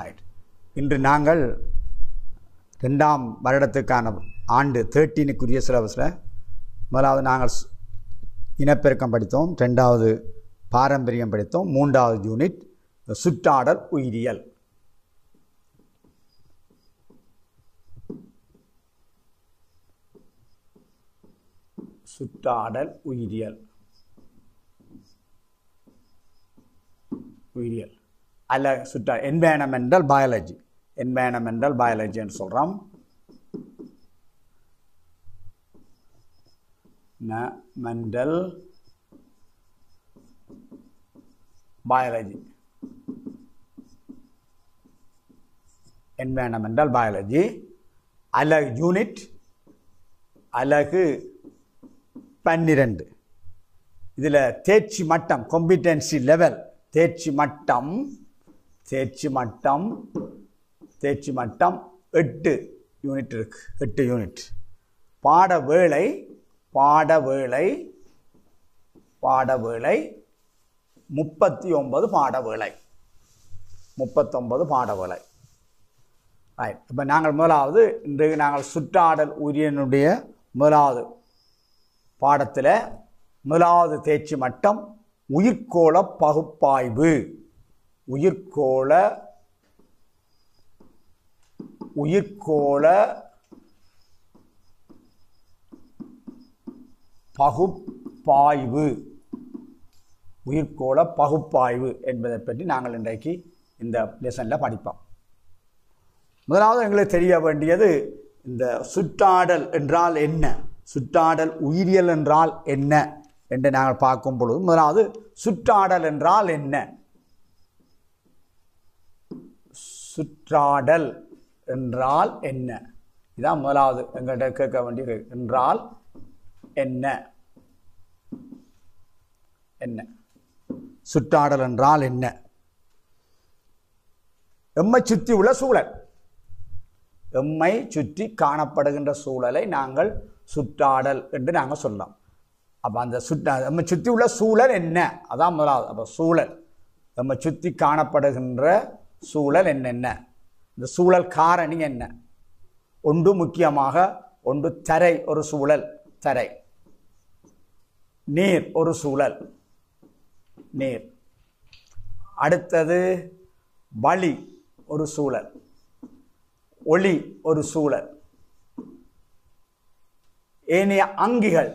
right இன்று நாங்கள் ரெண்டாம் வருடத்துக்கான ஆண்டு தேர்ட்டீனுக்குரிய சிலபஸில் முதலாவது நாங்கள் இனப்பெருக்கம் படித்தோம் ரெண்டாவது பாரம்பரியம் படித்தோம் மூன்றாவது யூனிட் சுற்றாடல் உயிரியல் சுற்றாடல் உயிரியல் உயிரியல் அல்ல சுற்ற என்வேனமெண்டல் பயாலஜி என்வேனமெண்டல் பயாலஜின்னு சொல்கிறோம் மெண்டல் பயாலஜி என்வேனமெண்டல் பயாலஜி அலகு யூனிட் அலகு பன்னிரெண்டு இதில் தேர்ச்சி மட்டம் காம்பிடென்சி லெவல் தேர்ச்சி மட்டம் தேர்ச்சி மட்டம் தேர்ச்சி மட்டம் எட்டு யூனிட் இருக்கு எட்டு யூனிட் பாட வேளை பாட வேளை பாட வேளை முப்பத்தி ஒன்பது பாட வேளை முப்பத்தொன்பது பாட வேளை ரைட் இப்போ நாங்கள் முதலாவது இன்றைக்கு நாங்கள் சுற்றாடல் உரியனுடைய முதலாவது பாடத்தில் முதலாவது தேர்ச்சி மட்டம் உயிர்கோள பகுப்பாய்வு உயிர்கோள உயிர்கோள பகுப்பாய்வு உயிர்கோள பகுப்பாய்வு என்பதை பற்றி நாங்கள் இன்றைக்கு இந்த லெசனில் படிப்போம் முதலாவது எங்களுக்கு தெரிய வேண்டியது இந்த சுற்றாடல் என்றால் என்ன சுற்றாடல் உயிரியல் என்றால் என்ன என்று நாங்கள் பார்க்கும் பொழுது முதலாவது சுற்றாடல் என்றால் என்ன சுற்றாடல் என்றால் என்ன இதான் முதலாவது எங்கள்கிட்ட கேட்க வேண்டியது என்றால் என்ன என்ன சுற்றாடல் என்றால் என்ன எம்மை சுற்றி உள்ள சூழல் எம்மை சுற்றி காணப்படுகின்ற சூழலை நாங்கள் சுற்றாடல் என்று நாங்கள் சொல்லலாம் அப்போ அந்த சுற்ற நம்ம சுற்றி உள்ள சூழல் என்ன அதான் முதலாவது அப்போ சூழல் நம்ம சுற்றி காணப்படுகின்ற சூழல் என்னென்ன இந்த சூழல் காரணி என்ன ஒன்று முக்கியமாக ஒன்று தரை ஒரு சூழல் தரை நீர் ஒரு சூழல் நீர் அடுத்தது வழி ஒரு சூழல் ஒளி ஒரு சூழல் ஏனைய அங்கிகள்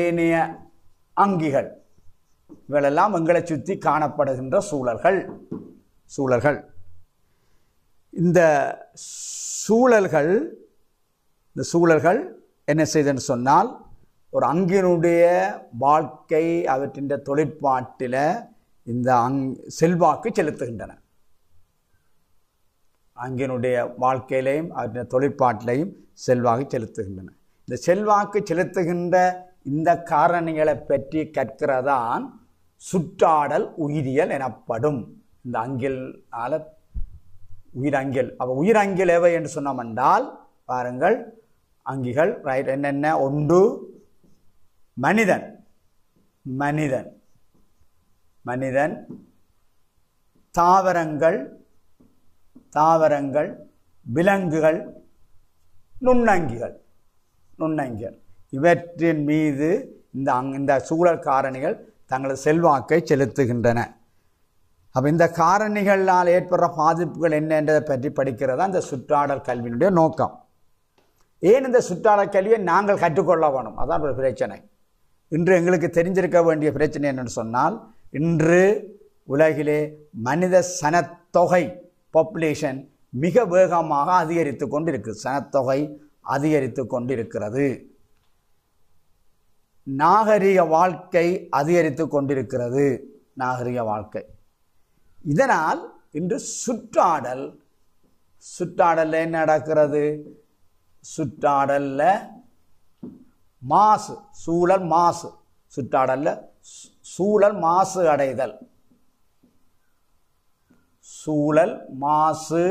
ஏனைய அங்கிகள் இவளெல்லாம் எங்களை சுற்றி காணப்படுகின்ற சூழல்கள் சூழல்கள் இந்த சூழல்கள் இந்த சூழல்கள் என்ன செய்தன்னு சொன்னால் ஒரு அங்கினுடைய வாழ்க்கை அவற்றின் தொழிற்பாட்டில் இந்த அங் செல்வாக்கு செலுத்துகின்றன அங்கினுடைய வாழ்க்கையிலையும் அவற்றின் தொழிற்பாட்டிலையும் செல்வாக்கு செலுத்துகின்றன இந்த செல்வாக்கு செலுத்துகின்ற இந்த காரணிகளை பற்றி கற்கிறதான் சுற்றாடல் உயிரியல் எனப்படும் இந்த அங்கில் ஆல உயிரங்கில் அப்போ உயிரங்கில் எவை என்று சொன்னோம் என்றால் பாருங்கள் அங்கிகள் ரைட் என்னென்ன ஒன்று மனிதன் மனிதன் மனிதன் தாவரங்கள் தாவரங்கள் விலங்குகள் நுண்ணங்கிகள் நுண்ணங்கிகள் இவற்றின் மீது இந்த அங் இந்த சூழல் காரணிகள் தங்களது செல்வாக்கை செலுத்துகின்றன அப்போ இந்த காரணிகளால் ஏற்படுற பாதிப்புகள் என்னன்றதை பற்றி படிக்கிறதா இந்த சுற்றாடல் கல்வியினுடைய நோக்கம் ஏன் இந்த சுற்றாடல் கல்வியை நாங்கள் கற்றுக்கொள்ள வேணும் அதான் ஒரு பிரச்சனை இன்று எங்களுக்கு தெரிஞ்சிருக்க வேண்டிய பிரச்சனை என்னென்னு சொன்னால் இன்று உலகிலே மனித சனத்தொகை பாப்புலேஷன் மிக வேகமாக அதிகரித்து கொண்டு இருக்குது சனத்தொகை அதிகரித்து கொண்டு இருக்கிறது நாகரிக வாழ்க்கை அதிகரித்து கொண்டிருக்கிறது நாகரிக வாழ்க்கை இதனால் இன்று சுற்றாடல் சுற்றாடலில் என்ன நடக்கிறது சுற்றாடலில் மாசு சூழல் மாசு சுற்றாடலில் சூழல் மாசு அடைதல் சூழல் மாசு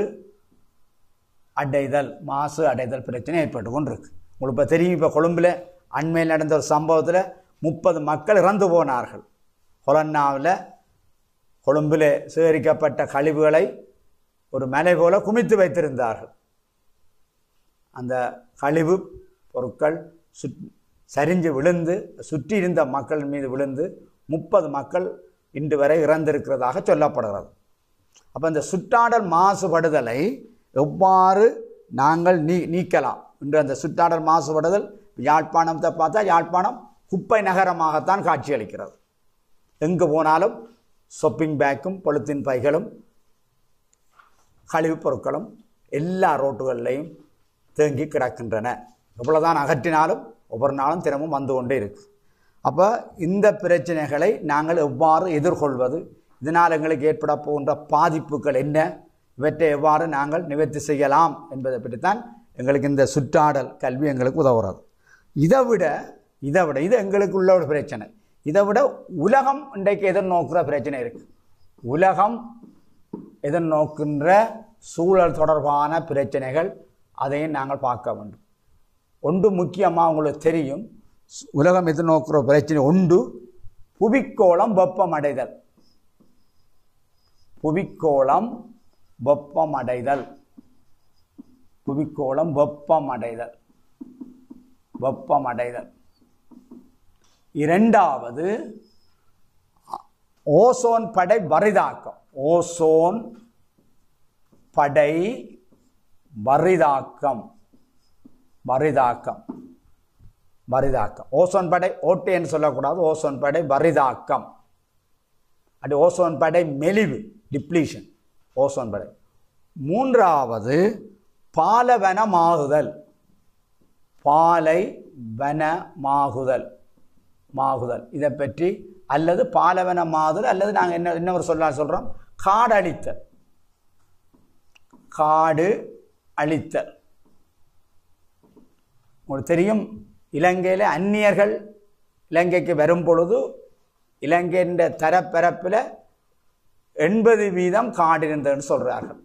அடைதல் மாசு அடைதல் பிரச்சனை ஏற்பட்டு கொண்டிருக்கு உங்களுக்கு இப்போ தெரியும் இப்போ கொழும்பில் அண்மையில் நடந்த ஒரு சம்பவத்தில் முப்பது மக்கள் இறந்து போனார்கள் கொலன்னாவில் கொழும்பிலே சேகரிக்கப்பட்ட கழிவுகளை ஒரு மலை போல குமித்து வைத்திருந்தார்கள் அந்த கழிவு பொருட்கள் சு சரிஞ்சு விழுந்து சுற்றி இருந்த மக்கள் மீது விழுந்து முப்பது மக்கள் இன்று வரை இறந்திருக்கிறதாக சொல்லப்படுகிறது அப்போ இந்த சுற்றாடல் மாசுபடுதலை எவ்வாறு நாங்கள் நீ நீக்கலாம் இன்று அந்த சுற்றாடல் மாசுபடுதல் யாழ்ப்பாணத்தை பார்த்தா யாழ்ப்பாணம் குப்பை நகரமாகத்தான் காட்சியளிக்கிறது எங்கு போனாலும் சொப்பிங் பேக்கும் பொழுத்தின் பைகளும் கழிவுப் பொருட்களும் எல்லா ரோட்டுகள்லையும் தேங்கி கிடக்கின்றன எவ்வளோதான் அகற்றினாலும் ஒவ்வொரு நாளும் தினமும் வந்து கொண்டே இருக்குது அப்போ இந்த பிரச்சனைகளை நாங்கள் எவ்வாறு எதிர்கொள்வது இதனால் எங்களுக்கு ஏற்பட போகின்ற பாதிப்புகள் என்ன இவற்றை எவ்வாறு நாங்கள் நிவர்த்தி செய்யலாம் என்பதை பற்றித்தான் எங்களுக்கு இந்த சுற்றாடல் கல்வி எங்களுக்கு உதவுறது இதை விட இதை விட இது எங்களுக்குள்ள ஒரு பிரச்சனை இதை விட உலகம் இன்றைக்கு எதிர்நோக்குற பிரச்சனை இருக்குது உலகம் நோக்குன்ற சூழல் தொடர்பான பிரச்சனைகள் அதையும் நாங்கள் பார்க்க வேண்டும் ஒன்று முக்கியமாக உங்களுக்கு தெரியும் உலகம் எதிர்நோக்கிற பிரச்சனை ஒன்று புவிக்கோளம் வெப்பமடைதல் புவிக்கோளம் வெப்பமடைதல் புவிக்கோளம் வெப்பமடைதல் வெப்பமடைதல் இரண்டாவது ஓசோன் படை வரிதாக்கம் ஓசோன் படை வரிதாக்கம் வரிதாக்கம் வரிதாக்கம் ஓசோன் படை ஓட்டேன்னு சொல்லக்கூடாது ஓசோன் படை வரிதாக்கம் அப்படி ஓசோன் படை மெலிவு டிப்ளீஷன் ஓசோன் படை மூன்றாவது பாலவனமாகுதல் பாலை வனமாகுதல் மாகுதல் இதை பற்றி அல்லது பாலவன மாதல் அல்லது நாங்கள் என்ன என்ன ஒரு சொல்ல சொல்கிறோம் காடு அழித்தல் காடு அழித்தல் உங்களுக்கு தெரியும் இலங்கையில் அந்நியர்கள் இலங்கைக்கு வரும் பொழுது இலங்கைன்ற தரப்பரப்பில் எண்பது வீதம் காடு இருந்ததுன்னு சொல்கிறார்கள்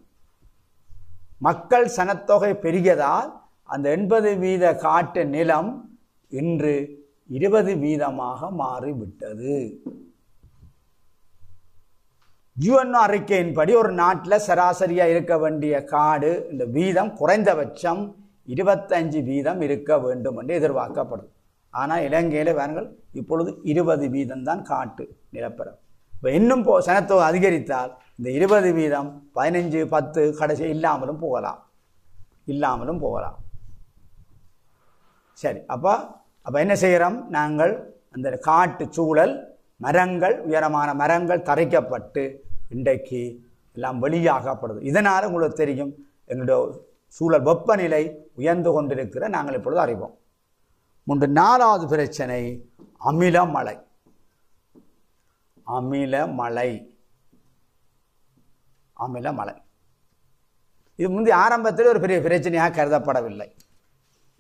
மக்கள் சனத்தொகை பெருகியதால் அந்த எண்பது வீத காட்டு நிலம் இன்று இருபது வீதமாக மாறிவிட்டது யுஎன்ஓ அறிக்கையின்படி ஒரு நாட்டில் சராசரியாக இருக்க வேண்டிய காடு இந்த வீதம் குறைந்தபட்சம் இருபத்தஞ்சு வீதம் இருக்க வேண்டும் என்று எதிர்பார்க்கப்படுது ஆனால் இலங்கையில் பாருங்கள் இப்பொழுது இருபது வீதம் தான் காட்டு நிலப்பரம் இப்போ இன்னும் போ சனத்தொகை அதிகரித்தால் இந்த இருபது வீதம் பதினஞ்சு பத்து கடைசி இல்லாமலும் போகலாம் இல்லாமலும் போகலாம் சரி அப்போ அப்போ என்ன செய்கிறோம் நாங்கள் அந்த காட்டு சூழல் மரங்கள் உயரமான மரங்கள் தரைக்கப்பட்டு இன்றைக்கு எல்லாம் வெளியாகப்படுது இதனால் உங்களுக்கு தெரியும் எங்களுடைய சூழல் வெப்பநிலை உயர்ந்து கொண்டிருக்கிற நாங்கள் இப்பொழுது அறிவோம் மூன்று நாலாவது பிரச்சனை அமில அமிலமலை அமில அமில இது முந்தைய ஆரம்பத்தில் ஒரு பெரிய பிரச்சனையாக கருதப்படவில்லை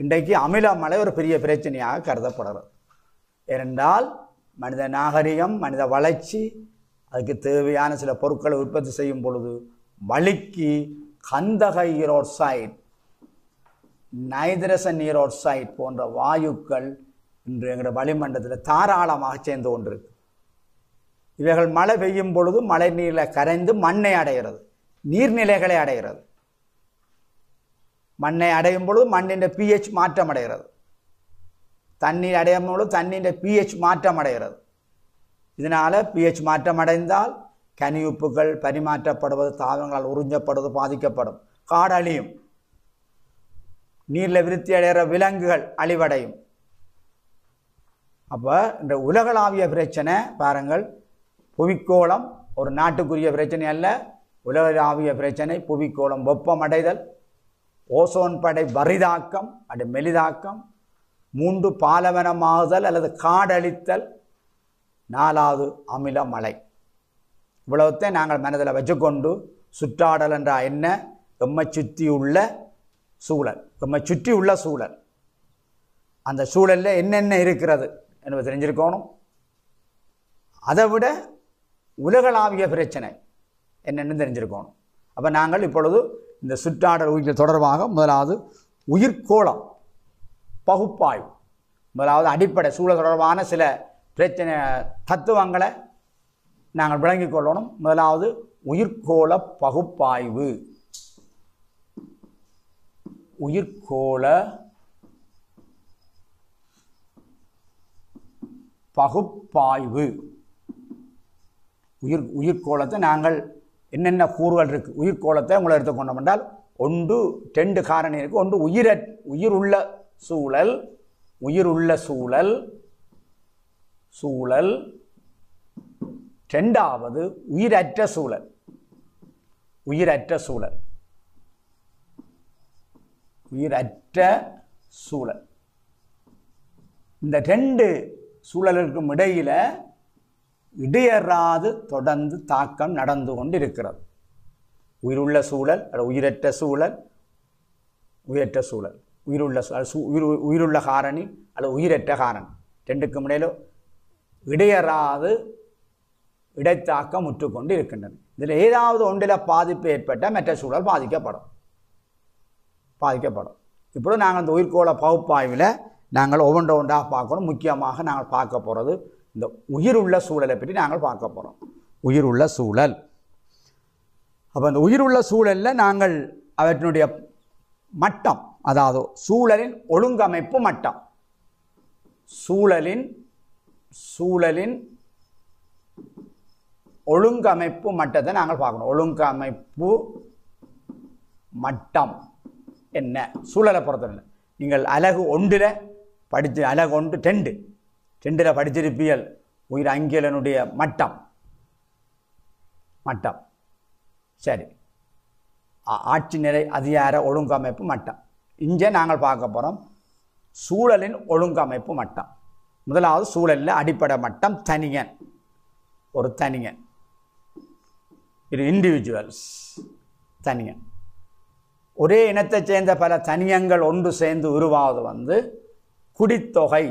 இன்றைக்கு அமில மலை ஒரு பெரிய பிரச்சனையாக கருதப்படுகிறது ஏனென்றால் மனித நாகரிகம் மனித வளர்ச்சி அதுக்கு தேவையான சில பொருட்களை உற்பத்தி செய்யும் பொழுது வலிக்கு கந்தக ஈரோட்சைட் நைதரசன் ஈரோட்சைட் போன்ற வாயுக்கள் இன்று எங்களோட வளிமண்டலத்தில் தாராளமாக சேர்ந்து கொண்டிருக்கு இவைகள் மழை பெய்யும் பொழுது மழை நீரில் கரைந்து மண்ணை அடைகிறது நீர்நிலைகளை அடைகிறது மண்ணை அடையும் பொழுது மண்ணின் பிஹெச் மாற்றம் அடைகிறது தண்ணீர் அடையும் பொழுது தண்ணீர் பிஹெச் மாற்றம் அடைகிறது இதனால் பிஹெச் மாற்றம் அடைந்தால் கனி உப்புகள் பரிமாற்றப்படுவது தாவங்களால் உறிஞ்சப்படுவது பாதிக்கப்படும் காடு அழியும் நீரில் விருத்தி அடைகிற விலங்குகள் அழிவடையும் அப்போ இந்த உலகளாவிய பிரச்சனை பாருங்கள் புவிக்கோளம் ஒரு நாட்டுக்குரிய பிரச்சனை அல்ல உலகளாவிய பிரச்சனை புவிக்கோளம் வெப்பம் அடைதல் ஓசோன் படை வரிதாக்கம் அது மெலிதாக்கம் மூன்று பாலவனமாகுதல் அல்லது காடழித்தல் நாலாவது அமில மலை இவ்வளவுத்தை நாங்கள் மனதில் வச்சுக்கொண்டு சுற்றாடல் என்றால் என்ன எம்மை சுற்றியுள்ள சூழல் எம்மை சுற்றி உள்ள சூழல் அந்த சூழலில் என்னென்ன இருக்கிறது என்பது தெரிஞ்சிருக்கணும் அதை விட உலகளாவிய பிரச்சனை என்னென்னு தெரிஞ்சிருக்கணும் அப்போ நாங்கள் இப்பொழுது இந்த சுற்றாடல் உயிர் தொடர்பாக முதலாவது உயிர்கோளம் பகுப்பாய்வு முதலாவது அடிப்படை சூழல் தொடர்பான சில பிரச்சனை தத்துவங்களை நாங்கள் விளங்கிக் கொள்ளணும் முதலாவது உயிர்கோள பகுப்பாய்வு உயிர்கோள பகுப்பாய்வு உயிர் உயிர்கோளத்தை நாங்கள் என்னென்ன கூறுகள் இருக்குது உயிர்கோளத்தை உங்களை எடுத்துக்கொண்டோம் என்றால் ஒன்று டெண்டு காரணி இருக்குது ஒன்று உயிர உள்ள சூழல் உயிர் உள்ள சூழல் சூழல் ரெண்டாவது உயிரற்ற சூழல் உயிரற்ற சூழல் உயிரற்ற சூழல் இந்த ரெண்டு சூழலுக்கும் இடையில் இடையறாது தொடர்ந்து தாக்கம் நடந்து கொண்டு இருக்கிறது உயிருள்ள சூழல் உயிரற்ற சூழல் உயிரற்ற சூழல் உயிருள்ள உயிர் உயிருள்ள காரணி அல்லது உயிரற்ற காரணி ரெண்டுக்கு இடையில இடையறாது இடைத்தாக்கம் முற்றுக்கொண்டு இருக்கின்றது இதில் ஏதாவது ஒன்றில் பாதிப்பு ஏற்பட்டால் மற்ற சூழல் பாதிக்கப்படும் பாதிக்கப்படும் இப்போ நாங்கள் இந்த உயிர்கோள பகுப்பாய்வில் நாங்கள் ஒவ்வொன்று ஒன்றாக பார்க்கணும் முக்கியமாக நாங்கள் பார்க்க போகிறது இந்த உயிர் உள்ள சூழலை பற்றி நாங்கள் பார்க்க போகிறோம் உயிருள்ள சூழல் அப்போ அந்த உள்ள சூழலில் நாங்கள் அவற்றினுடைய மட்டம் அதாவது சூழலின் ஒழுங்கமைப்பு மட்டம் சூழலின் சூழலின் ஒழுங்கமைப்பு மட்டத்தை நாங்கள் பார்க்கணும் ஒழுங்கமைப்பு மட்டம் என்ன சூழலை பொறுத்தவரை நீங்கள் அழகு ஒன்றில் படித்து அழகு ஒன்று டெண்டு ரெண்டில் படிச்சிருப்பியல் உயிர் அங்கிலனுடைய மட்டம் மட்டம் சரி ஆட்சி நிலை அதிகார ஒழுங்கமைப்பு மட்டம் இங்கே நாங்கள் பார்க்க போகிறோம் சூழலின் ஒழுங்கமைப்பு மட்டம் முதலாவது சூழலில் அடிப்படை மட்டம் தனியன் ஒரு தனியன் இது இண்டிவிஜுவல்ஸ் தனியன் ஒரே இனத்தைச் சேர்ந்த பல தனியங்கள் ஒன்று சேர்ந்து உருவாவது வந்து குடித்தொகை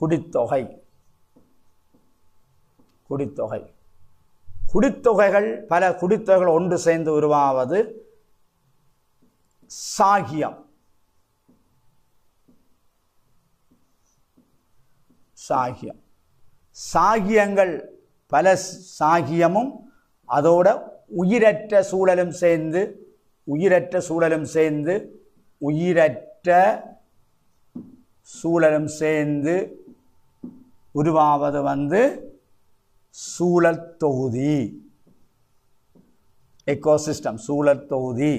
குடித்தொகை குடித்தொகை குடித்தொகைகள் பல குடித்தொகைகள் ஒன்று சேர்ந்து உருவாவது சாகியம் சாகியம் சாகியங்கள் பல சாகியமும் அதோட உயிரற்ற சூழலும் சேர்ந்து உயிரற்ற சூழலும் சேர்ந்து உயிரற்ற சூழலும் சேர்ந்து உருவாவது வந்து சூழல் தொகுதி எக்கோசிஸ்டம் சூழல் தொகுதி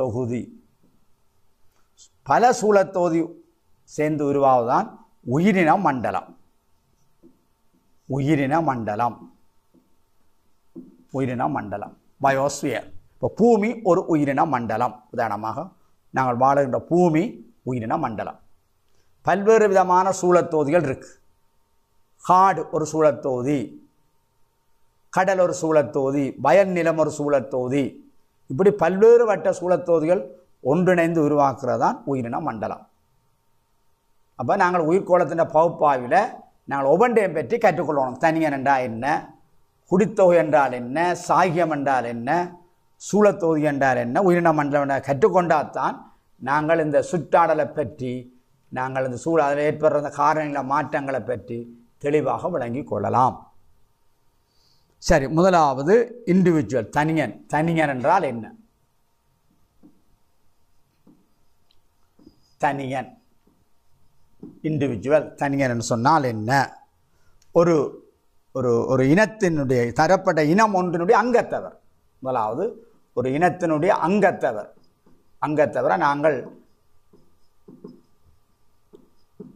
தொகுதி பல சூழல் தொகுதி சேர்ந்து உருவாவதுதான் உயிரின மண்டலம் உயிரின மண்டலம் உயிரின மண்டலம் பயோஸ்பியர் இப்போ பூமி ஒரு உயிரின மண்டலம் உதாரணமாக நாங்கள் வாழ்கின்ற பூமி உயிரின மண்டலம் பல்வேறு விதமான சூழத்தொகுதிகள் இருக்குது காடு ஒரு சூழத்தொகுதி கடல் ஒரு சூழத்தொகுதி வயல் நிலம் ஒரு சூழத்தொகுதி இப்படி பல்வேறு வட்ட சூழத்தொகுதிகள் ஒன்றிணைந்து உருவாக்குறது தான் உயிரின மண்டலம் அப்போ நாங்கள் உயிர்கோளத்தின் பகுப்பாய்வில் நாங்கள் ஒவ்வொன்றையும் பற்றி கற்றுக்கொள்ளணும் தனியன் என்றால் என்ன குடித்தொகை என்றால் என்ன சாகியம் என்றால் என்ன சூழத்தொகுதி என்றால் என்ன உயிரின மண்டலம் கற்றுக்கொண்டால் தான் நாங்கள் இந்த சுற்றாடலை பற்றி நாங்கள் அந்த சூழல் அதில் ஏற்படுற அந்த காரணங்களை மாற்றங்களை பற்றி தெளிவாக விளங்கி கொள்ளலாம் சரி முதலாவது இண்டிவிஜுவல் தனியன் தனியன் என்றால் என்ன தனியன் இண்டிவிஜுவல் தனியன் என்று சொன்னால் என்ன ஒரு ஒரு ஒரு இனத்தினுடைய தரப்பட்ட இனம் ஒன்றினுடைய அங்கத்தவர் முதலாவது ஒரு இனத்தினுடைய அங்கத்தவர் அங்கத்தவரை நாங்கள்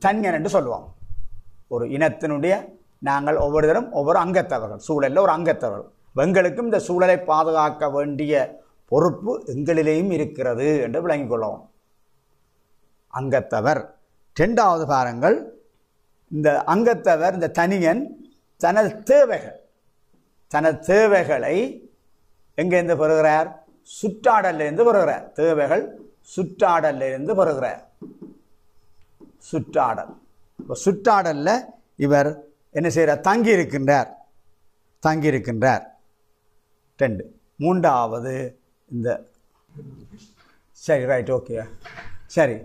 தன்யன் என்று சொல்லுவோம் ஒரு இனத்தினுடைய நாங்கள் ஒவ்வொருத்தரும் ஒவ்வொரு அங்கத்தவர்கள் சூழலில் ஒரு அங்கத்தவர்கள் எங்களுக்கும் இந்த சூழலை பாதுகாக்க வேண்டிய பொறுப்பு எங்களிலேயும் இருக்கிறது என்று விளங்கிக் கொள்ளவும் அங்கத்தவர் ரெண்டாவது பாருங்கள் இந்த அங்கத்தவர் இந்த தனியன் தனது தேவைகள் தனது தேவைகளை எங்கேருந்து பெறுகிறார் சுற்றாடலிருந்து பெறுகிறார் தேவைகள் சுற்றாடலிருந்து பெறுகிறார் சுற்றாடல் இப்போ சுற்றாடலில் இவர் என்ன செய்கிறார் தங்கி இருக்கின்றார் தங்கி இருக்கின்றார் ரெண்டு மூன்றாவது இந்த சரி ரைட் ஓகே சரி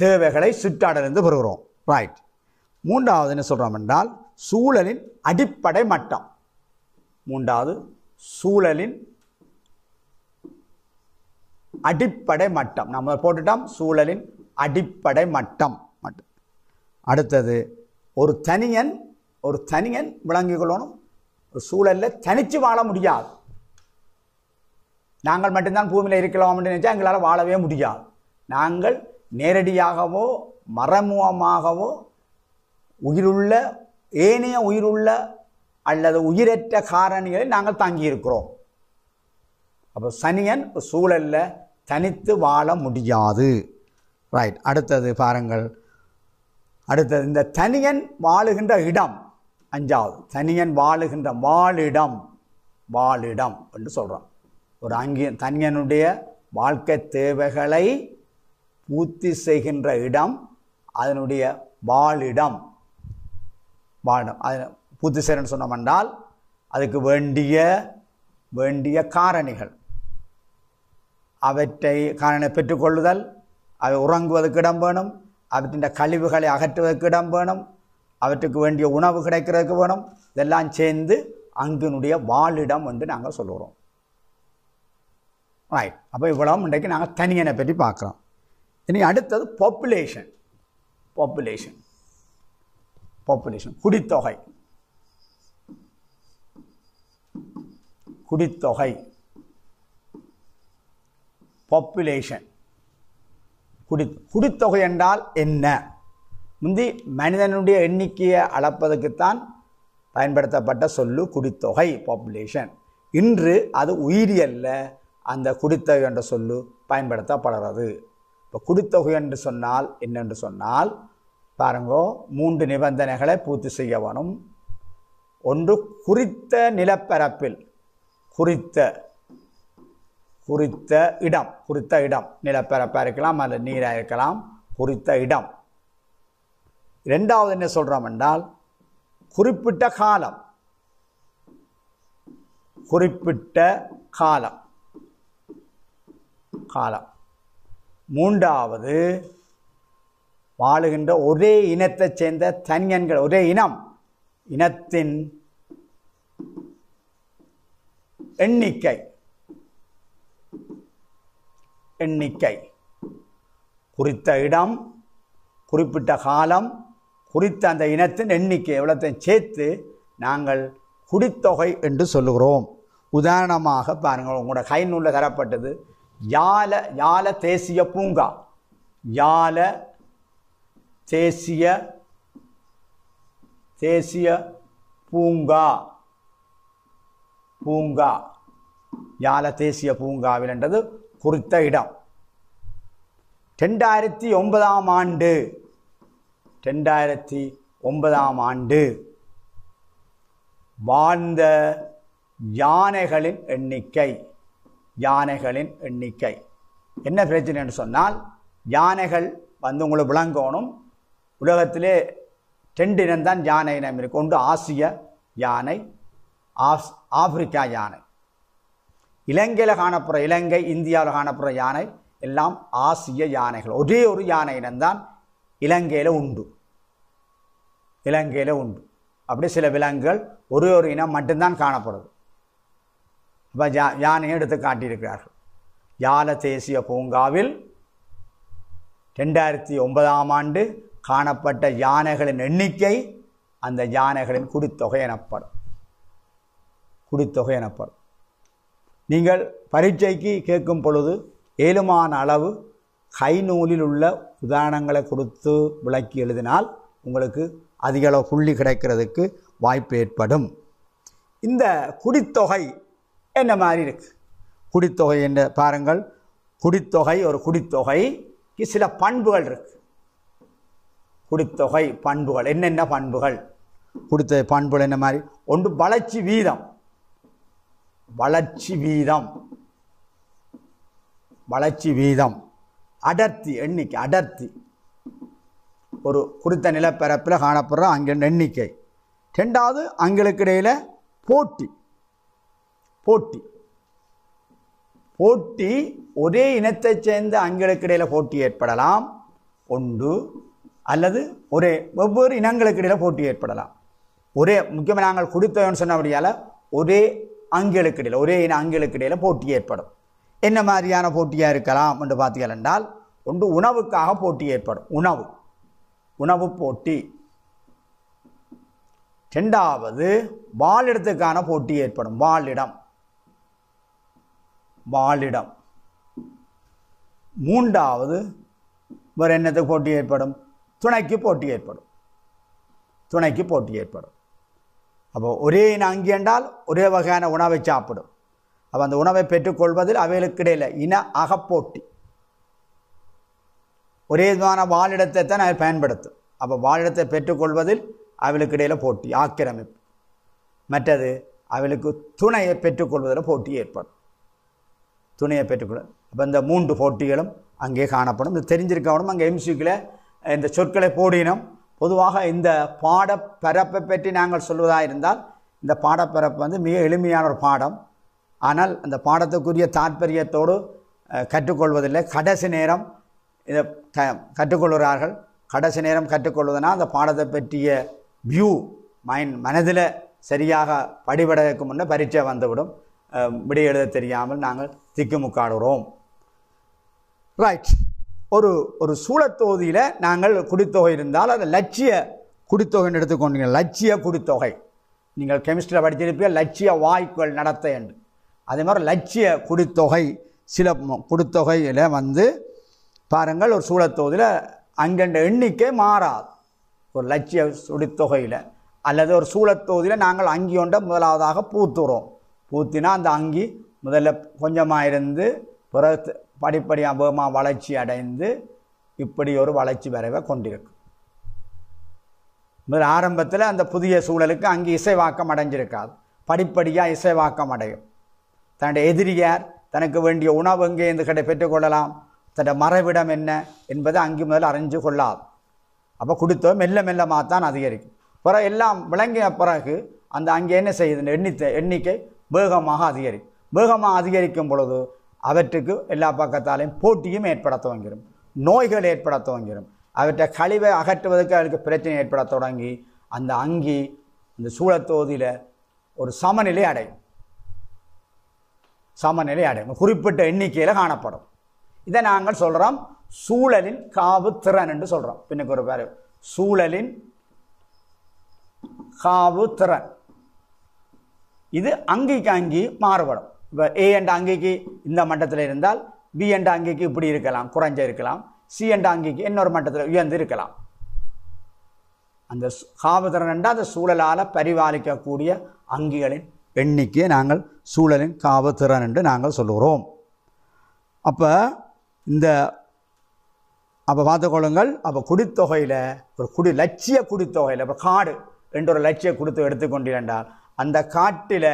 தேவைகளை இருந்து பெறுகிறோம் ரைட் மூன்றாவது என்ன சொல்கிறோம் என்றால் சூழலின் அடிப்படை மட்டம் மூன்றாவது சூழலின் அடிப்படை மட்டம் நம்ம போட்டுட்டோம் சூழலின் அடிப்படை மட்டம் அடுத்தது ஒரு தனியன் ஒரு தனியன் விளங்கிக் கொள்ளணும் ஒரு சூழலில் தனித்து வாழ முடியாது நாங்கள் மட்டும்தான் பூமியில் இருக்கலாம் அப்படின்னு நினச்சா எங்களால் வாழவே முடியாது நாங்கள் நேரடியாகவோ மறைமுகமாகவோ உயிருள்ள ஏனைய உயிருள்ள அல்லது உயிரற்ற காரணிகளை நாங்கள் தங்கியிருக்கிறோம் அப்போ சனியன் சூழலில் தனித்து வாழ முடியாது ரைட் அடுத்தது பாருங்கள் அடுத்தது இந்த தனியன் வாழுகின்ற இடம் அஞ்சாவது தனியன் வாழுகின்ற வாழிடம் வாழிடம் என்று சொல்கிறோம் ஒரு அங்கே தனியனுடைய வாழ்க்கை தேவைகளை பூர்த்தி செய்கின்ற இடம் அதனுடைய வாழிடம் வாழிடம் அது பூர்த்தி செய்யணும்னு சொன்னோம் என்றால் அதுக்கு வேண்டிய வேண்டிய காரணிகள் அவற்றை காரணை பெற்றுக்கொள்ளுதல் அவை உறங்குவதற்கு இடம் வேணும் அவற்றின் கழிவுகளை அகற்றுவதற்கு இடம் வேணும் அவற்றுக்கு வேண்டிய உணவு கிடைக்கிறதுக்கு வேணும் இதெல்லாம் சேர்ந்து அங்கினுடைய வாழிடம் என்று நாங்கள் சொல்லுகிறோம் ரைட் அப்போ இவ்வளவு இன்றைக்கு நாங்கள் தனியனை பற்றி பார்க்குறோம் இனி அடுத்தது பாப்புலேஷன் பாப்புலேஷன் பாப்புலேஷன் குடித்தொகை குடித்தொகை பாப்புலேஷன் குடி குடித்தொகை என்றால் என்ன முந்தி மனிதனுடைய எண்ணிக்கையை அளப்பதற்குத்தான் பயன்படுத்தப்பட்ட சொல்லு குடித்தொகை பாப்புலேஷன் இன்று அது உயிரியல்ல அந்த குடித்தொகை என்ற சொல்லு பயன்படுத்தப்படுறது இப்போ குடித்தொகை என்று சொன்னால் என்னென்று சொன்னால் பாருங்கோ மூன்று நிபந்தனைகளை பூர்த்தி செய்ய வேணும் ஒன்று குறித்த நிலப்பரப்பில் குறித்த குறித்த இடம் குறித்த இடம் நிலப்பரப்பாக இருக்கலாம் அல்லது நீராக இருக்கலாம் குறித்த இடம் ரெண்டாவது என்ன சொல்கிறோம் என்றால் குறிப்பிட்ட காலம் குறிப்பிட்ட காலம் காலம் மூன்றாவது வாழுகின்ற ஒரே இனத்தைச் சேர்ந்த தனியன்கள் ஒரே இனம் இனத்தின் எண்ணிக்கை எண்ணிக்கை குறித்த இடம் குறிப்பிட்ட காலம் குறித்த அந்த இனத்தின் எண்ணிக்கை எவ்வளோத்தையும் சேர்த்து நாங்கள் குடித்தொகை என்று சொல்லுகிறோம் உதாரணமாக பாருங்கள் உங்களோட கை நூலில் தரப்பட்டது யால யால தேசிய பூங்கா யால தேசிய தேசிய பூங்கா பூங்கா யால தேசிய பூங்காவில் என்றது குறித்த இடம் ரெண்டாயிரத்தி ஒன்பதாம் ஆண்டு ரெண்டாயிரத்தி ஒன்பதாம் ஆண்டு வாழ்ந்த யானைகளின் எண்ணிக்கை யானைகளின் எண்ணிக்கை என்ன பிரச்சனைன்னு சொன்னால் யானைகள் வந்து உங்களை விளங்கணும் உலகத்திலே ரெண்டு தான் யானை இனம் இருக்கு ஒன்று ஆசிய யானை ஆஃப் ஆப்பிரிக்கா யானை இலங்கையில் காணப்படுற இலங்கை இந்தியாவில் காணப்படுற யானை எல்லாம் ஆசிய யானைகள் ஒரே ஒரு யானை இனம்தான் இலங்கையில் உண்டு இலங்கையில் உண்டு அப்படி சில விலங்குகள் ஒரே ஒரு இனம் மட்டும்தான் காணப்படுது இப்போ யா யானையை எடுத்து காட்டியிருக்கிறார்கள் யால தேசிய பூங்காவில் ரெண்டாயிரத்தி ஒன்பதாம் ஆண்டு காணப்பட்ட யானைகளின் எண்ணிக்கை அந்த யானைகளின் குடித்தொகை எனப்படும் குடித்தொகை எனப்படும் நீங்கள் பரீட்சைக்கு கேட்கும் பொழுது ஏழுமான அளவு கை நூலில் உள்ள உதாரணங்களை கொடுத்து விளக்கி எழுதினால் உங்களுக்கு அதிக அளவு புள்ளி கிடைக்கிறதுக்கு வாய்ப்பு ஏற்படும் இந்த குடித்தொகை என்ன மாதிரி இருக்குது குடித்தொகை என்ற பாருங்கள் குடித்தொகை ஒரு குடித்தொகைக்கு சில பண்புகள் இருக்குது குடித்தொகை பண்புகள் என்னென்ன பண்புகள் குடித்த பண்புகள் என்ன மாதிரி ஒன்று வளர்ச்சி வீதம் வளர்ச்சி வீதம் வளர்ச்சி வீதம் அடர்த்தி எண்ணிக்கை அடர்த்தி ஒரு குறித்த நிலப்பரப்பில் காணப்படுற அங்கே எண்ணிக்கை ரெண்டாவது அங்களுக்கு இடையில் போட்டி போட்டி போட்டி ஒரே இனத்தைச் சேர்ந்த அங்களுக்கு இடையில் போட்டி ஏற்படலாம் ஒன்று அல்லது ஒரே வெவ்வேறு இனங்களுக்கு இடையில் போட்டி ஏற்படலாம் ஒரே முக்கியமாக நாங்கள் கொடுத்தோன்னு சொன்னபடியால் ஒரே அங்களுக்கு இடையில் ஒரே இன அங்களுக்கு இடையில் போட்டி ஏற்படும் என்ன மாதிரியான போட்டியாக இருக்கலாம் என்று பார்த்தீர்கள் என்றால் ஒன்று உணவுக்காக போட்டி ஏற்படும் உணவு உணவு போட்டி ரெண்டாவது வாழிடத்துக்கான போட்டி ஏற்படும் வாழிடம் வாழிடம் மூன்றாவது வேறு என்னத்துக்கு போட்டி ஏற்படும் துணைக்கு போட்டி ஏற்படும் துணைக்கு போட்டி ஏற்படும் அப்போ ஒரே இன அங்கே என்றால் ஒரே வகையான உணவை சாப்பிடும் அப்போ அந்த உணவை பெற்றுக்கொள்வதில் அவைகளுக்கு இடையில் இன அகப்போட்டி ஒரே விதமான வாழிடத்தை தான் அவை பயன்படுத்தும் அப்போ வாழிடத்தை பெற்றுக்கொள்வதில் அவளுக்கு இடையில் போட்டி ஆக்கிரமிப்பு மற்றது அவளுக்கு துணையை பெற்றுக்கொள்வதில் போட்டி ஏற்படும் துணையை பெற்றுக்கொள்ள அப்போ இந்த மூன்று போட்டிகளும் அங்கே காணப்படும் இது தெரிஞ்சிருக்கவனும் அங்கே எம்சிக்கில் இந்த சொற்களை போடினோம் பொதுவாக இந்த பாடப்பரப்பை பற்றி நாங்கள் சொல்வதாக இருந்தால் இந்த பாடப்பரப்பு வந்து மிக எளிமையான ஒரு பாடம் ஆனால் அந்த பாடத்துக்குரிய தாற்பயத்தோடு கற்றுக்கொள்வதில்லை கடைசி நேரம் இதை க கற்றுக்கொள்கிறார்கள் கடைசி நேரம் கற்றுக்கொள்வதனால் அந்த பாடத்தை பற்றிய வியூ மைண்ட் மனதில் சரியாக படிபடுவதற்கு முன்னே பரீட்சை வந்துவிடும் விடை எழுத தெரியாமல் நாங்கள் திக்குமுக்காடுகிறோம் ரைட் ஒரு ஒரு சூழத்தொகுதியில் நாங்கள் குடித்தொகை இருந்தால் அது லட்சிய குடித்தொகைன்னு எடுத்துக்கொண்டீங்க லட்சிய குடித்தொகை நீங்கள் கெமிஸ்ட்ரியில் படித்திருப்பீங்க லட்சிய வாய்க்குகள் நடத்த என்று அதே மாதிரி லட்சிய குடித்தொகை சில குடித்தொகையில் வந்து பாருங்கள் ஒரு சூழத்தொகுதியில் அங்கண்ட எண்ணிக்கை மாறாது ஒரு லட்சிய குடித்தொகையில் அல்லது ஒரு சூழத்தொகுதியில் நாங்கள் அங்கி ஒன்றை முதலாவதாக பூத்துறோம் பூத்தினா அந்த அங்கி முதல்ல கொஞ்சமாக இருந்து பிறகு படிப்படியாக வேகமாக வளர்ச்சி அடைந்து இப்படி ஒரு வளர்ச்சி வரைவை கொண்டிருக்கும் முதல் ஆரம்பத்தில் அந்த புதிய சூழலுக்கு அங்கே இசைவாக்கம் அடைஞ்சிருக்காது படிப்படியாக இசைவாக்கம் அடையும் தன்னுடைய எதிரியார் தனக்கு வேண்டிய உணவு எங்கே இருந்து கிட்ட பெற்றுக்கொள்ளலாம் தன்னுடைய மறைவிடம் என்ன என்பதை அங்கே முதல் அறிஞ்சு கொள்ளாது அப்போ கொடுத்தோ மெல்ல மெல்லமாக தான் அதிகரிக்கும் பிறகு எல்லாம் விளங்கிய பிறகு அந்த அங்கே என்ன செய்யுது எண்ணித்த எண்ணிக்கை வேகமாக அதிகரிக்கும் வேகமாக அதிகரிக்கும் பொழுது அவற்றுக்கு எல்லா பக்கத்தாலையும் போட்டியும் ஏற்பட துவங்கிடும் நோய்கள் ஏற்பட துவங்கிடும் அவற்றை கழிவை அகற்றுவதற்கு அவருக்கு பிரச்சனை ஏற்பட தொடங்கி அந்த அங்கி இந்த சூழத்தோதியில் ஒரு சமநிலை அடையும் சமநிலை அடையும் குறிப்பிட்ட எண்ணிக்கையில் காணப்படும் இதை நாங்கள் சொல்கிறோம் சூழலின் காவு திறன் என்று சொல்கிறோம் பின்னுக்கு ஒரு பேர் சூழலின் காவு திறன் இது அங்கிக்கு அங்கி மாறுபடும் இப்போ ஏ என்ற அங்கிக்கு இந்த மட்டத்தில் இருந்தால் பி என்ற அங்கிக்கு இப்படி இருக்கலாம் குறைஞ்ச இருக்கலாம் சி என்ற அங்கிக்கு இன்னொரு மட்டத்தில் உயர்ந்து இருக்கலாம் அந்த காவலத்திறன் என்றால் அந்த சூழலால் பரிபாலிக்கக்கூடிய அங்கிகளின் எண்ணிக்கையை நாங்கள் சூழலின் காவத்திறன் என்று நாங்கள் சொல்கிறோம் அப்போ இந்த அப்போ பார்த்துக்கொள்ளுங்கள் அப்போ குடித்தொகையில் ஒரு குடி லட்சிய குடித்தொகையில் இப்போ காடு ரெண்டு ஒரு லட்சிய கொடுத்து எடுத்துக்கொண்டீர்கள் என்றால் அந்த காட்டில்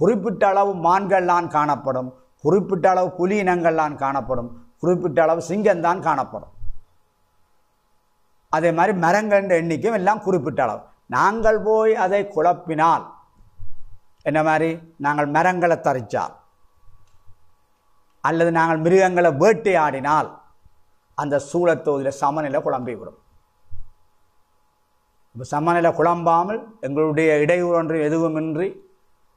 குறிப்பிட்ட அளவு மான்கள்லாம் காணப்படும் குறிப்பிட்ட அளவு புலி இனங்கள்லாம் காணப்படும் குறிப்பிட்ட அளவு சிங்கம்தான் காணப்படும் அதே மாதிரி மரங்கள்ன்ற எண்ணிக்கையும் எல்லாம் குறிப்பிட்ட அளவு நாங்கள் போய் அதை குழப்பினால் என்ன மாதிரி நாங்கள் மரங்களை தரிச்சால் அல்லது நாங்கள் மிருகங்களை வேட்டையாடினால் அந்த சூழத்தொகுதியில் சமநிலை குழம்பிவிடும் இப்போ சமநிலை குழம்பாமல் எங்களுடைய இடையூறு ஒன்று எதுவுமின்றி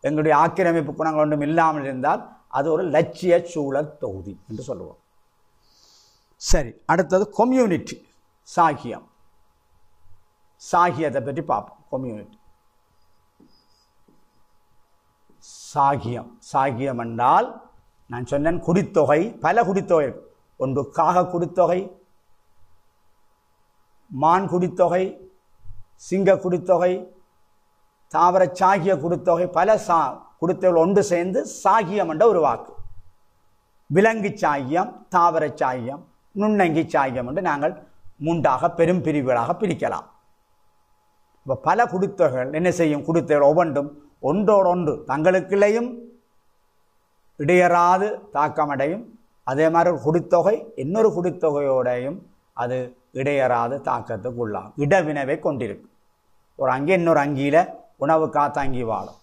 எங்களுடைய ஆக்கிரமிப்பு குணங்கள் ஒன்றும் இல்லாமல் இருந்தால் அது ஒரு லட்சிய சூழல் தொகுதி என்று சொல்லுவோம் சரி அடுத்தது கொம்யூனிட்டி சாகியம் சாகியத்தை பற்றி பார்ப்போம் கொம்யூனிட்டி சாகியம் சாகியம் என்றால் நான் சொன்னேன் குடித்தொகை பல குடித்தொகை ஒன்று காக குடித்தொகை மான் குடித்தொகை சிங்க குடித்தொகை தாவர சாகிய கொடுத்தொகை பல சா கொடுத்தவர்கள் ஒன்று சேர்ந்து சாகியம் என்ற ஒரு வாக்கு விலங்கு சாகியம் தாவர சாகியம் நுண்ணங்கி சாகியம் என்று நாங்கள் மூன்றாக பெரும் பிரிவுகளாக பிரிக்கலாம் இப்போ பல குடுத்தொகைகள் என்ன செய்யும் குடுத்தகள் ஒவ்வொன்றும் ஒன்றோடொன்று தங்களுக்குள்ளேயும் இடையறாது தாக்கமடையும் அதே மாதிரி ஒரு குடித்தொகை இன்னொரு குடித்தொகையோடையும் அது இடையறாது தாக்கத்துக்கு உள்ளாகும் இடவினவை கொண்டிருக்கும் ஒரு அங்கே இன்னொரு அங்கியில் உணவு காத்தாங்கி வாழும்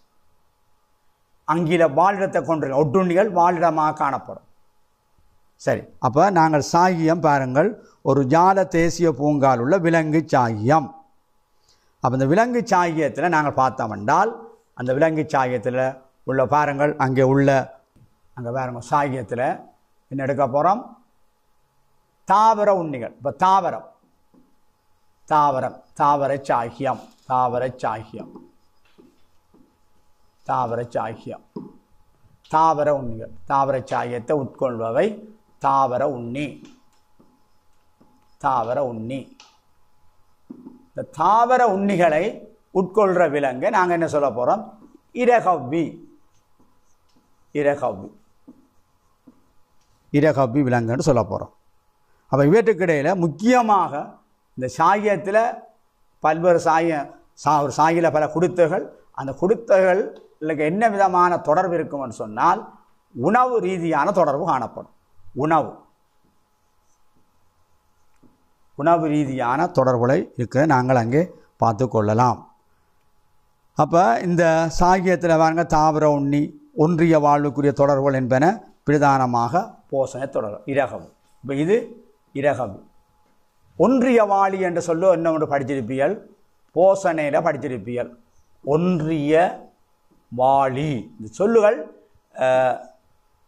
அங்கில வாழிடத்தை கொண்டு ஒட்டுண்ணிகள் வாழிடமாக காணப்படும் சரி அப்போ நாங்கள் சாகியம் பாருங்கள் ஒரு ஜால தேசிய பூங்கால் உள்ள விலங்கு சாகியம் அப்போ இந்த விலங்கு சாகியத்தில் நாங்கள் பார்த்தோம் என்றால் அந்த விலங்கு சாகியத்தில் உள்ள பாருங்கள் அங்கே உள்ள அங்கே பாருங்க சாகியத்தில் என்ன எடுக்க போகிறோம் தாவர உண்ணிகள் இப்போ தாவரம் தாவரம் தாவர சாகியம் தாவர சாகியம் தாவர சாகியம் தாவர உண்ணிகள் தாவர சாகியத்தை உட்கொள்பவை தாவர உண்ணி தாவர உண்ணி இந்த தாவர உண்ணிகளை உட்கொள்கிற விலங்கு நாங்கள் என்ன சொல்ல போகிறோம் இரகவ்வி இரகவ்வி இரகவ்வி விலங்குன்னு சொல்ல போகிறோம் அப்போ இவற்றுக்கிடையில் முக்கியமாக இந்த சாகியத்தில் பல்வேறு சாய சா ஒரு சாகியில் பல கொடுத்தகள் அந்த கொடுத்தகள் இல்லை என்ன விதமான தொடர்பு இருக்கும்னு சொன்னால் உணவு ரீதியான தொடர்பு காணப்படும் உணவு உணவு ரீதியான தொடர்புகளை இருக்க நாங்கள் அங்கே பார்த்து கொள்ளலாம் அப்போ இந்த சாகியத்தில் வாங்க தாவர உண்ணி ஒன்றிய வாழ்வுக்குரிய தொடர்புகள் என்பன பிரதானமாக போஷண தொடர் இரகவு இப்போ இது இரகவு ஒன்றிய வாழி என்று சொல்ல என்ன ஒன்று படிச்சிருப்பியல் போசனையில் படிச்சிருப்பியல் ஒன்றிய வாலி இந்த சொல்லுகள்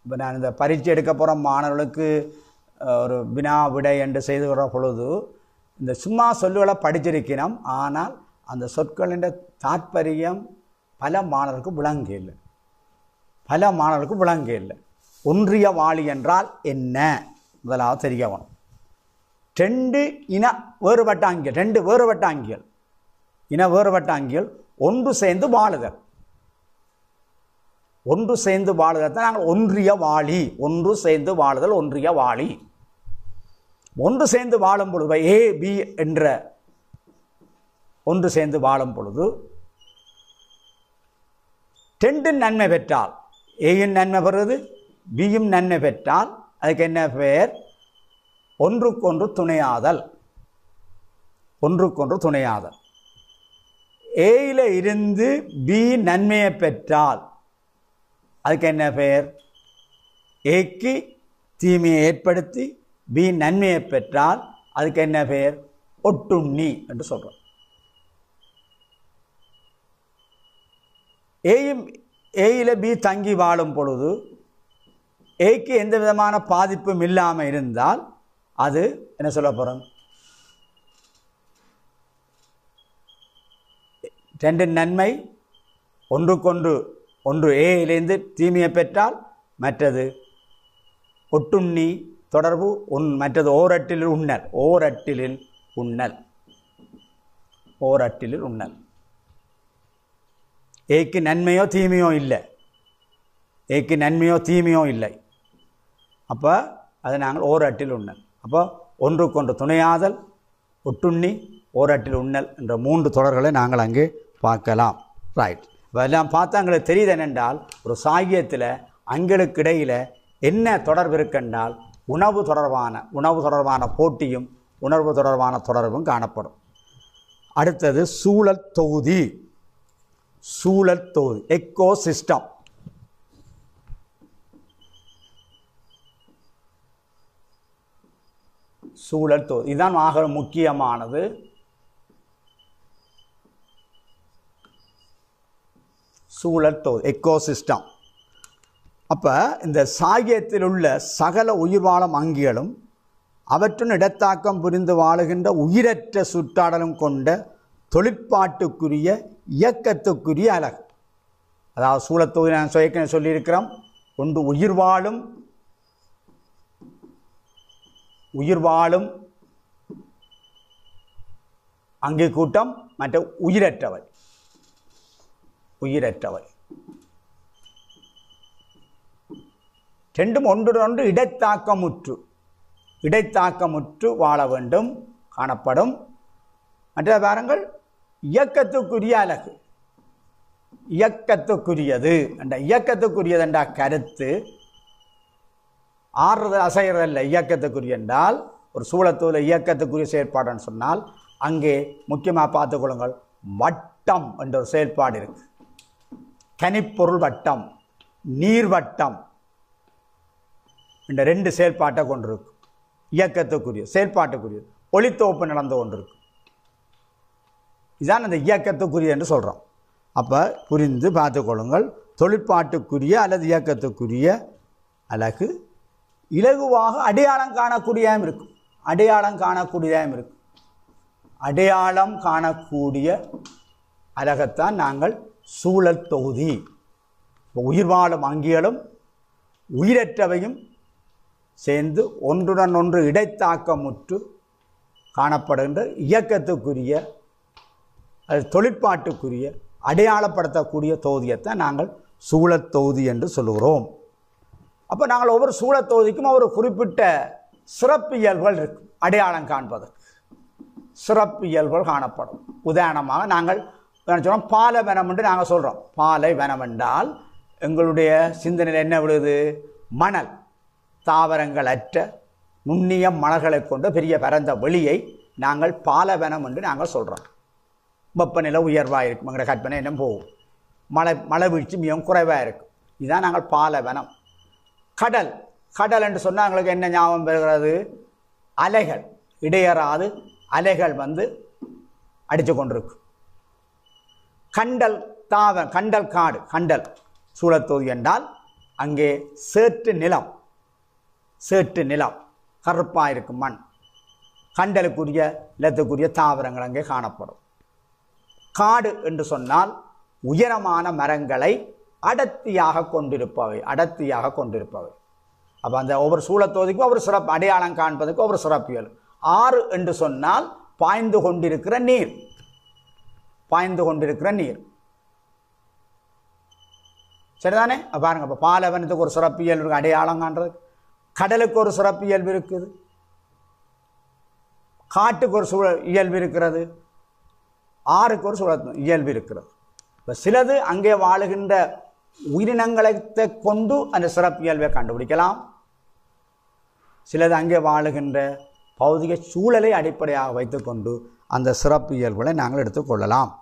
இப்போ நான் இந்த பரீட்சை எடுக்க போகிற மாணவர்களுக்கு ஒரு வினா விடை என்று செய்து வர பொழுது இந்த சும்மா சொல்லுகளை படிச்சிருக்கிறோம் ஆனால் அந்த சொற்களின் தாற்பயம் பல மாணவர்களுக்கு விளங்க இல்லை பல மாணவர்களுக்கு விளங்க இல்லை ஒன்றிய வாளி என்றால் என்ன முதலாவது தெரிய ரெண்டு இன வேறுபட்ட அங்கியல் ரெண்டு வேறுபட்ட அங்கியல் இன வேறுபட்ட அங்கியல் ஒன்று சேர்ந்து வாழுதல் ஒன்று சேர்ந்து வாழுகிறதான் நாங்கள் ஒன்றிய வாழி ஒன்று சேர்ந்து வாழுதல் ஒன்றிய வாழி ஒன்று சேர்ந்து வாழும் பொழுது ஏ பி என்ற ஒன்று சேர்ந்து வாழும் பொழுது டென்டின் நன்மை பெற்றால் ஏயும் நன்மை பெறுவது பியும் நன்மை பெற்றால் அதுக்கு என்ன பெயர் ஒன்றுக்கொன்று துணையாதல் ஒன்றுக்கொன்று துணையாதல் ஏயில் இருந்து பி நன்மையை பெற்றால் அதுக்கு என்ன பெயர் ஏக்கு தீமையை ஏற்படுத்தி பி நன்மையை பெற்றால் அதுக்கு என்ன பெயர் ஒட்டுண்ணி என்று சொல்கிறோம் ஏயும் ஏயில் பி தங்கி வாழும் பொழுது ஏக்கு எந்த விதமான பாதிப்பும் இல்லாமல் இருந்தால் அது என்ன சொல்ல போகிறோம் ரெண்டு நன்மை ஒன்றுக்கொன்று ஒன்று ஏயிலிருந்து தீமையை பெற்றால் மற்றது ஒட்டுண்ணி தொடர்பு உன் மற்றது ஓரட்டிலில் உண்ணல் ஓரட்டிலில் உண்ணல் ஓரட்டிலில் உண்ணல் ஏக்கு நன்மையோ தீமையோ இல்லை ஏக்கு நன்மையோ தீமையோ இல்லை அப்போ அதை நாங்கள் ஓரட்டில் உண்ணல் அப்போ ஒன்றுக்கொன்று துணையாதல் ஒட்டுண்ணி ஓரட்டில் உண்ணல் என்ற மூன்று தொடர்களை நாங்கள் அங்கே பார்க்கலாம் ரைட் எல்லாம் பார்த்தா எங்களுக்கு தெரியுது என்னென்றால் ஒரு சாகியத்தில் அங்களுக்கு இடையில் என்ன தொடர்பு இருக்குன்றால் உணவு தொடர்பான உணவு தொடர்பான போட்டியும் உணர்வு தொடர்பான தொடர்பும் காணப்படும் அடுத்தது சூழல் தொகுதி சூழல் தொகுதி எக்கோ சிஸ்டம் சூழல் தொகுதி இதுதான் ஆக முக்கியமானது சூழற்பகுதி எக்கோசிஸ்டம் அப்போ இந்த சாகியத்தில் உள்ள சகல உயிர் வாழும் அங்கிகளும் அவற்றின் இடத்தாக்கம் புரிந்து வாழுகின்ற உயிரற்ற சுற்றாடலும் கொண்ட தொழிற்பாட்டுக்குரிய இயக்கத்துக்குரிய அழகு அதாவது சூழத்தொகுதி நான் ஏற்கனவே சொல்லியிருக்கிறோம் ஒன்று உயிர் வாழும் உயிர் வாழும் அங்கு கூட்டம் மற்ற உயிரற்றவை உயிரற்றவை ரெண்டும் ஒன்றுடொன்று இடைத்தாக்கமுற்று இடைத்தாக்கமுற்று வாழ வேண்டும் காணப்படும் மற்ற பாருங்கள் இயக்கத்துக்குரிய அழகு இயக்கத்துக்குரியது என்ற இயக்கத்துக்குரியது என்ற கருத்து ஆறுறது இல்லை இயக்கத்துக்குரிய என்றால் ஒரு சூழத்தூர் இயக்கத்துக்குரிய செயற்பாடுன்னு சொன்னால் அங்கே முக்கியமாக பார்த்துக்கொள்ளுங்கள் வட்டம் என்ற ஒரு செயல்பாடு இருக்கு கனிப்பொருள் வட்டம் நீர் வட்டம் இந்த ரெண்டு செயல்பாட்டை கொண்டிருக்கு இயக்கத்துக்குரிய செயல்பாட்டுக்குரிய ஒளித்தோப்பு நடந்து கொண்டிருக்கு இதான் அந்த இயக்கத்துக்குரிய என்று சொல்கிறோம் அப்போ புரிந்து பார்த்துக்கொள்ளுங்கள் தொழிற்பாட்டுக்குரிய அல்லது இயக்கத்துக்குரிய அழகு இலகுவாக அடையாளம் காணக்கூடியதாகவும் இருக்கும் அடையாளம் காணக்கூடியதாகவும் இருக்கும் அடையாளம் காணக்கூடிய அழகத்தான் நாங்கள் சூழல் தொகுதி உயிர் வாழும் அங்கியலும் உயிரற்றவையும் சேர்ந்து ஒன்றுடன் ஒன்று இடைத்தாக்கமுற்று காணப்படுகின்ற இயக்கத்துக்குரிய அது தொழிற்பாட்டுக்குரிய அடையாளப்படுத்தக்கூடிய தொகுதியைத்தான் நாங்கள் சூழத் தொகுதி என்று சொல்லுகிறோம் அப்போ நாங்கள் ஒவ்வொரு சூழத் தொகுதிக்கும் ஒரு குறிப்பிட்ட சிறப்பியல்புகள் இருக்கும் அடையாளம் காண்பதற்கு சிறப்பியல்புகள் காணப்படும் உதாரணமாக நாங்கள் சொல்கிறோம் பாலை வேணம் என்று நாங்கள் சொல்கிறோம் பாலை வேணம் என்றால் எங்களுடைய சிந்தனையில் என்ன விழுது மணல் தாவரங்கள் அற்ற நுண்ணிய மலர்களை கொண்ட பெரிய பரந்த வெளியை நாங்கள் பாலவனம் என்று நாங்கள் சொல்கிறோம் வெப்பநிலை உயர்வாக இருக்கும் எங்களோட கற்பனை என்ன போகும் மழை மழை வீழ்ச்சி மிகவும் குறைவாக இருக்கும் இதுதான் நாங்கள் பாலவனம் கடல் கடல் என்று சொன்னால் எங்களுக்கு என்ன ஞாபகம் பெறுகிறது அலைகள் இடையறாது அலைகள் வந்து அடித்து கொண்டிருக்கும் கண்டல் தாவம் கண்டல் காடு கண்டல் சூழத்தொகுதி என்றால் அங்கே சேற்று நிலம் சேற்று நிலம் கருப்பாக இருக்கும் மண் கண்டலுக்குரிய நிலத்துக்குரிய தாவரங்கள் அங்கே காணப்படும் காடு என்று சொன்னால் உயரமான மரங்களை அடர்த்தியாக கொண்டிருப்பவை அடர்த்தியாக கொண்டிருப்பவை அப்போ அந்த ஒவ்வொரு சூழத்தோதிக்கும் ஒரு சிறப்பு அடையாளம் காண்பதற்கு ஒரு சிறப்பியல் ஆறு என்று சொன்னால் பாய்ந்து கொண்டிருக்கிற நீர் பாய்ந்து கொண்டிருக்கிற நீர் சரிதானே பாருங்க இப்போ பாலவனத்துக்கு ஒரு இயல்பு இருக்குது அடையாளம் காண்றது கடலுக்கு ஒரு சிறப்பு இயல்பு இருக்குது காட்டுக்கு ஒரு சூழல் இயல்பு இருக்கிறது ஆறுக்கு ஒரு சுழ இயல்பு இருக்கிறது இப்போ சிலது அங்கே வாழுகின்ற உயிரினங்களை கொண்டு அந்த சிறப்பு இயல்பை கண்டுபிடிக்கலாம் சிலது அங்கே வாழுகின்ற பௌதிக சூழலை அடிப்படையாக வைத்துக்கொண்டு அந்த சிறப்பு இயல்புகளை நாங்கள் எடுத்துக்கொள்ளலாம்